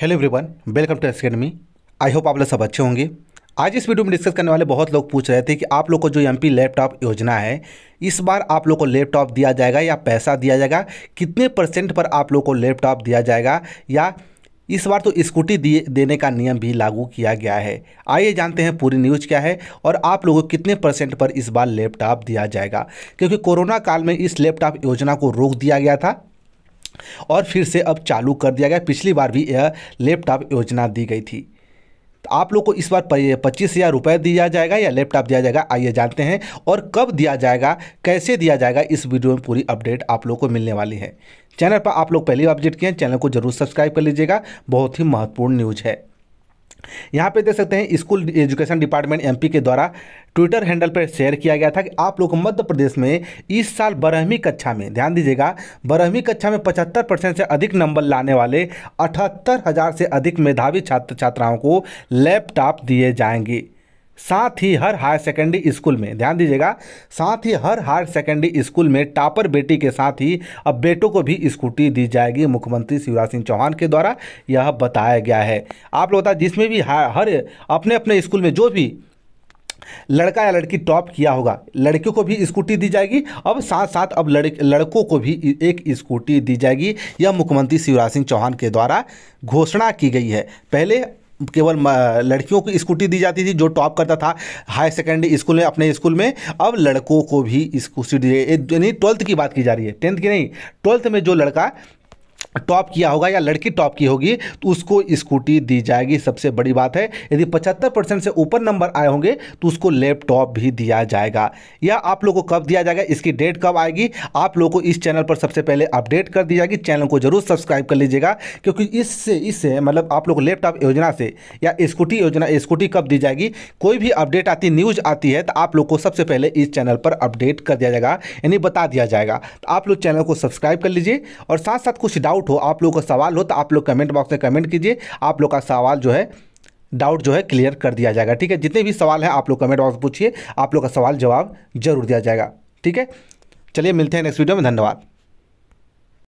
hello everyone welcome to academy I hope आप लोग सब अच्छे होंगे आज इस वीडियो में डिस्कस करने वाले बहुत लोग पूछ रहे थे कि आप लोग को जो एमपी लैपटॉप योजना है इस बार आप लोग को लैपटॉप दिया जाएगा या पैसा दिया जाएगा कितने परसेंट पर आप लोग को लैपटॉप दिया जाएगा या इस बार तो स्कूटी दिए देने का नियम भी लागू किया गया है आइए जानते हैं पूरी न्यूज क्या है और आप लोगों को कितने परसेंट पर इस बार लैपटॉप दिया जाएगा क्योंकि कोरोना काल में इस लैपटॉप योजना को रोक दिया गया था और फिर से अब चालू कर दिया गया पिछली बार भी यह लैपटॉप योजना दी गई थी तो आप लोग को इस बार पच्चीस हज़ार रुपये दिया जाएगा या लैपटॉप दिया जाएगा आइए जानते हैं और कब दिया जाएगा कैसे दिया जाएगा इस वीडियो में पूरी अपडेट आप लोग को मिलने वाली है चैनल पर आप लोग पहले अपडेट किए हैं चैनल को जरूर सब्सक्राइब कर लीजिएगा बहुत ही महत्वपूर्ण न्यूज़ है यहाँ पे देख सकते हैं स्कूल एजुकेशन डिपार्टमेंट एमपी के द्वारा ट्विटर हैंडल पर शेयर किया गया था कि आप लोग मध्य प्रदेश में इस साल बारहवीं कक्षा में ध्यान दीजिएगा बारहवीं कक्षा में पचहत्तर परसेंट से अधिक नंबर लाने वाले अठहत्तर हज़ार से अधिक मेधावी छात्र छात्राओं को लैपटॉप दिए जाएंगे साथ ही हर हायर सेकेंडरी स्कूल में ध्यान दीजिएगा साथ ही हर हायर सेकेंडरी स्कूल में टॉपर बेटी के साथ ही अब बेटों को भी स्कूटी दी जाएगी मुख्यमंत्री शिवराज सिंह चौहान के द्वारा यह बताया गया है आप लोग जिसमें भी हर अपने अपने स्कूल में जो भी लड़का या लड़की टॉप किया होगा लड़कियों को भी स्कूटी दी जाएगी अब साथ साथ अब लड़कों को भी एक स्कूटी दी जाएगी यह मुख्यमंत्री शिवराज सिंह चौहान के द्वारा घोषणा की गई है पहले केवल लड़कियों को स्कूटी दी जाती थी जो टॉप करता था हाई सेकेंडरी स्कूल में अपने स्कूल में अब लड़कों को भी स्कूटी दी यानी ट्वेल्थ की बात की जा रही है टेंथ की नहीं ट्वेल्थ में जो लड़का टॉप किया होगा या लड़की टॉप की होगी तो उसको स्कूटी दी जाएगी सबसे बड़ी बात है यदि 75 परसेंट से ऊपर नंबर आए होंगे तो उसको लैपटॉप भी दिया जाएगा यह आप लोगों को कब दिया जाएगा इसकी डेट कब आएगी आप लोगों को इस चैनल पर सबसे पहले अपडेट कर दी जाएगी चैनल को जरूर सब्सक्राइब कर लीजिएगा क्योंकि इससे इससे मतलब आप लोग लैपटॉप योजना से या स्कूटी योजना स्कूटी कब दी जाएगी कोई भी अपडेट आती न्यूज़ आती है तो आप लोग को सबसे पहले इस चैनल पर अपडेट कर दिया जाएगा यानी बता दिया जाएगा तो आप लोग चैनल को सब्सक्राइब कर लीजिए और साथ साथ कुछ डाउट डाउट हो आप लोग का सवाल हो तो आप लोग कमेंट बॉक्स में कमेंट कीजिए आप लोग का सवाल जो है डाउट जो है क्लियर कर दिया जाएगा ठीक है जितने भी सवाल हैं आप लोग कमेंट बॉक्स पूछिए आप लोग का सवाल जवाब जरूर दिया जाएगा ठीक है चलिए मिलते हैं नेक्स्ट वीडियो में धन्यवाद